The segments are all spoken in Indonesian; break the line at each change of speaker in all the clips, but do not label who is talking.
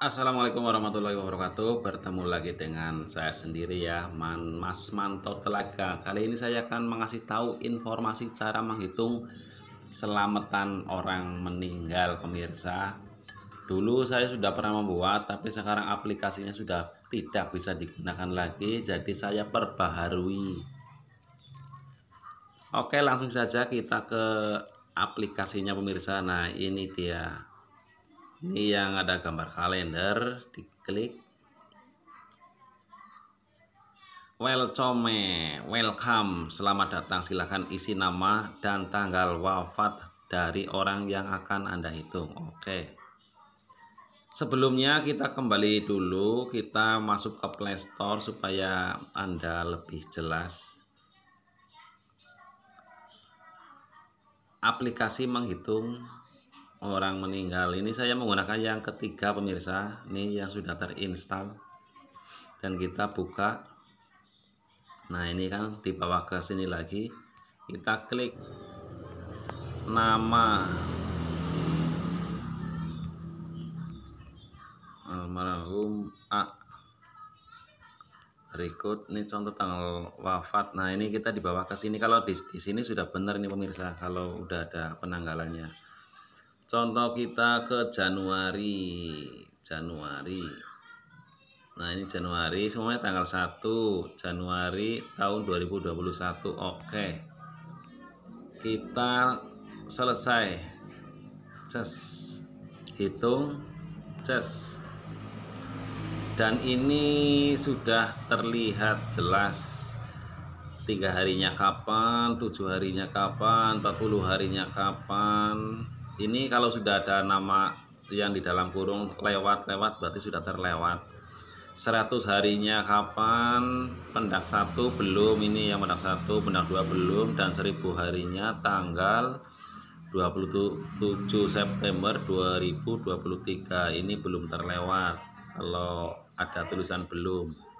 Assalamualaikum warahmatullahi wabarakatuh Bertemu lagi dengan saya sendiri ya Man, Mas Manto Telaga Kali ini saya akan mengasih tahu informasi cara menghitung Selamatan orang meninggal pemirsa Dulu saya sudah pernah membuat Tapi sekarang aplikasinya sudah tidak bisa digunakan lagi Jadi saya perbaharui Oke langsung saja kita ke aplikasinya pemirsa Nah ini dia ini yang ada gambar kalender diklik welcome welcome selamat datang silahkan isi nama dan tanggal wafat dari orang yang akan anda hitung oke sebelumnya kita kembali dulu kita masuk ke playstore supaya anda lebih jelas aplikasi menghitung orang meninggal ini saya menggunakan yang ketiga pemirsa ini yang sudah terinstal dan kita buka nah ini kan di bawah ke sini lagi kita klik nama almarhum A berikut ini contoh tanggal wafat nah ini kita dibawa ke sini kalau di, di sini sudah benar ini pemirsa kalau udah ada penanggalannya Contoh kita ke Januari. Januari. Nah, ini Januari semuanya tanggal 1 Januari tahun 2021. Oke. Kita selesai. Ces. Hitung ces. Dan ini sudah terlihat jelas tiga harinya kapan, tujuh harinya kapan, empat puluh harinya kapan, ini kalau sudah ada nama yang di dalam kurung lewat-lewat berarti sudah terlewat 100 harinya kapan pendak satu belum ini yang pendak satu, pendak dua belum dan 1000 harinya tanggal 27 September 2023 ini belum terlewat kalau ada tulisan belum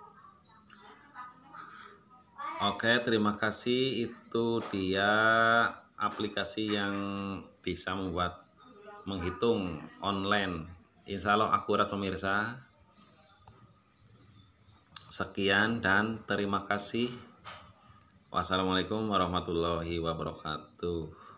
Oke terima kasih itu dia aplikasi yang bisa membuat menghitung online. Insya Allah akurat pemirsa. Sekian dan terima kasih. Wassalamualaikum warahmatullahi wabarakatuh.